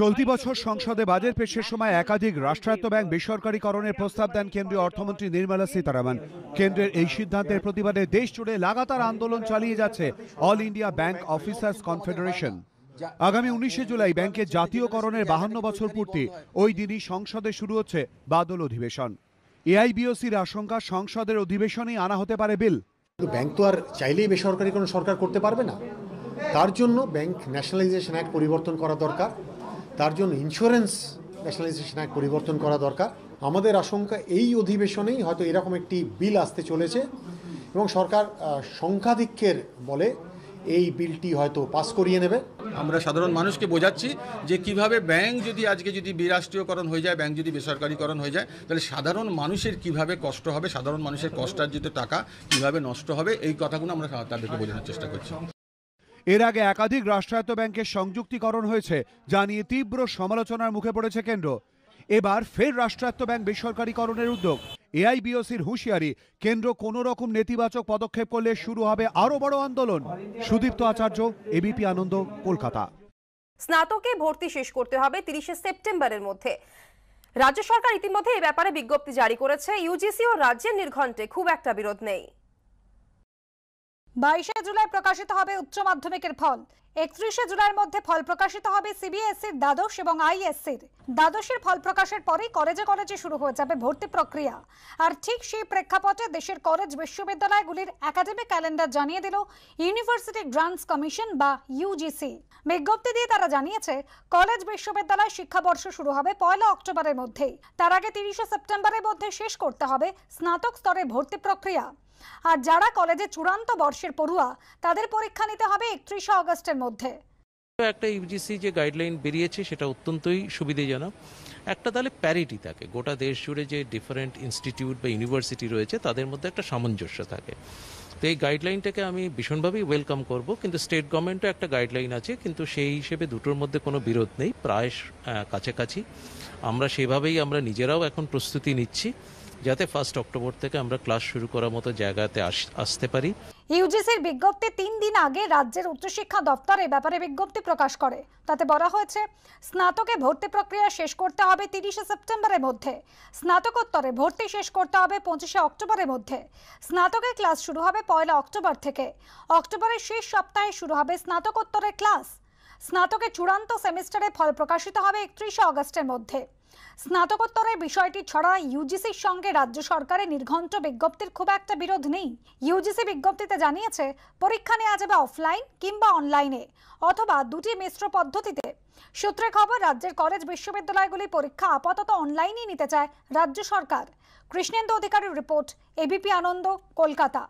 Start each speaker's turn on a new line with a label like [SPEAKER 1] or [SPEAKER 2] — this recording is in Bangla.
[SPEAKER 1] চলতি বছর সংসদে বাজেট পেশের সময় একাধিক রাষ্ট্রায়ত্ত ব্যাংক বেসরকারীকরণের প্রস্তাব দেন কেন্দ্রীয় অর্থমন্ত্রী নির্মলা সীতারামন কেন্দ্রের এই সিদ্ধান্তের প্রতিবাদে দেশ জুড়ে লাগাতার আন্দোলন চালিয়ে যাচ্ছে All India bank officers confederation আগামী উনিশে জুলাই ব্যাংকের জাতীয়করণের বাহান্ন বছর পূর্তি ওই দিনই সংসদে শুরু হচ্ছে বাদল অধিবেশন এআইবিওসির আশঙ্কা সংসদের অধিবেশনেই আনা হতে পারে বিল ব্যাংক তো আর চাইলেই বেসরকারি কোনো সরকার করতে পারবে না তার জন্য ব্যাংক ন্যাশনালাইজেশন অ্যাক্ট পরিবর্তন
[SPEAKER 2] করা দরকার তার জন্য ইন্স্যুরেন্স ন্যাশনালাইজেশন অ্যাক্ট পরিবর্তন করা দরকার আমাদের আশঙ্কা এই অধিবেশনেই হয়তো এরকম একটি বিল আসতে চলেছে এবং সরকার সংখ্যাধিক্যের বলে এই বিলটি হয়তো পাস করিয়ে নেবে আমরা সাধারণ মানুষকে বোঝাচ্ছি যে কিভাবে ব্যাংক যদি আজকে যদি বিরাষ্ট্রীয়করণ হয়ে যায় ব্যাংক যদি বেসরকারিকরণ হয়ে যায় তাহলে সাধারণ মানুষের কিভাবে কষ্ট হবে সাধারণ মানুষের কষ্টার্জিত টাকা কিভাবে নষ্ট হবে এই কথাগুলো
[SPEAKER 1] আমরা তাদেরকে বোঝানোর চেষ্টা করছি এর আগে একাধিক রাষ্ট্রায়ত্ত ব্যাংকের সংযুক্তিকরণ হয়েছে যা নিয়ে তীব্র সমালোচনার মুখে পড়েছে কেন্দ্র এবার ফের রাষ্ট্রায়ত্ত ব্যাংক বেসরকারীকরণের উদ্যোগ এআইবিওসির হুঁশিয়ারি কেন্দ্র কোনো রকম নেতিবাচক পদক্ষেপ করলে শুরু হবে আরও বড় আন্দোলন সুদীপ্ত আচার্য এবিপি আনন্দ কলকাতা
[SPEAKER 3] স্নাতকে ভর্তি শেষ করতে হবে তিরিশে সেপ্টেম্বরের মধ্যে রাজ্য সরকার ইতিমধ্যে এ ব্যাপারে বিজ্ঞপ্তি জারি করেছে ইউজিসি ও রাজ্যের নির্ঘণ্টে খুব একটা বিরোধ নেই বাইশে জুলাই প্রকাশিত হবে উচ্চ মাধ্যমিকের ফল একত্রিশে জুলাইয়ের মধ্যে ফল প্রকাশিত হবে সিবিএসসির দ্বাদশ এবং আইএসসির দ্বাদশের ফল প্রকাশের পরেই কলেজে কলেজে শুরু হয়ে যাবে ভর্তি প্রক্রিয়া আর ঠিক সেই প্রেক্ষাপটে দেশের কলেজ বিশ্ববিদ্যালয়গুলির একাডেমিক ক্যালেন্ডার জানিয়ে দিল ইউনিভার্সিটি গ্রান্টস কমিশন বা ইউজিসি বিজ্ঞপ্তি দিয়ে তারা জানিয়েছে কলেজ বিশ্ববিদ্যালয় শিক্ষাবর্ষ শুরু হবে পয়লা অক্টোবরের মধ্যেই তার আগে তিরিশে সেপ্টেম্বরের মধ্যে শেষ করতে হবে স্নাতক স্তরে ভর্তি প্রক্রিয়া আর যারা কলেজে চূড়ান্ত বর্ষের পড়ুয়া তাদের পরীক্ষা নিতে হবে একত্রিশে অগস্টের মধ্যে মধ্যে
[SPEAKER 4] একটা ইউজিসি e যে গাইডলাইন বেরিয়েছে সেটা অত্যন্তই সুবিধাজনক একটা তাহলে প্যারিটি থাকে গোটা দেশ জুড়ে যে ডিফারেন্ট ইনস্টিটিউট বা ইউনিভার্সিটি রয়েছে তাদের মধ্যে একটা সামঞ্জস্য থাকে তো এই গাইডলাইনটাকে আমি ভীষণভাবেই ওয়েলকাম করব কিন্তু স্টেট গভর্নমেন্টও একটা গাইডলাইন আছে কিন্তু সেই হিসেবে দুটোর মধ্যে কোনো বিরোধ নেই প্রায় কাছাকাছি আমরা সেভাবেই আমরা নিজেরাও এখন প্রস্তুতি নিচ্ছি যাতে ফার্স্ট অক্টোবর থেকে আমরা ক্লাস শুরু করার মতো জায়গাতে আসতে পারি
[SPEAKER 3] ইউজিসির বিজ্ঞপ্তি তিন দিন আগে রাজ্যের উচ্চশিক্ষা দপ্তর এ ব্যাপারে বিজ্ঞপ্তি প্রকাশ করে তাতে বলা হয়েছে স্নাতকে ভর্তি প্রক্রিয়া শেষ করতে হবে তিরিশে সেপ্টেম্বরের মধ্যে স্নাতকোত্তরে ভর্তি শেষ করতে হবে পঁচিশে অক্টোবরের মধ্যে স্নাতকের ক্লাস শুরু হবে পয়লা অক্টোবর থেকে অক্টোবরের শেষ সপ্তাহে শুরু হবে স্নাতকোত্তরের ক্লাস স্নাতকের চূড়ান্ত সেমিস্টারে ফল প্রকাশিত হবে একত্রিশে অগস্টের মধ্যে স্নাতকোত্তরের বিষয়টি ছড়া ইউজিসির সঙ্গে রাজ্য সরকারের নির্ঘণ্ট বিজ্ঞপ্তির খুব একটা বিরোধ নেই ইউজিসি বিজ্ঞপ্তিতে জানিয়েছে পরীক্ষা নেওয়া যাবে অফলাইন কিংবা অনলাইনে অথবা দুটি মিশ্র পদ্ধতিতে সূত্রে খবর রাজ্যের কলেজ বিশ্ববিদ্যালয়গুলি পরীক্ষা আপাতত অনলাইনেই নিতে চায় রাজ্য সরকার কৃষ্ণেন্দু অধিকারীর রিপোর্ট এবিপি আনন্দ কলকাতা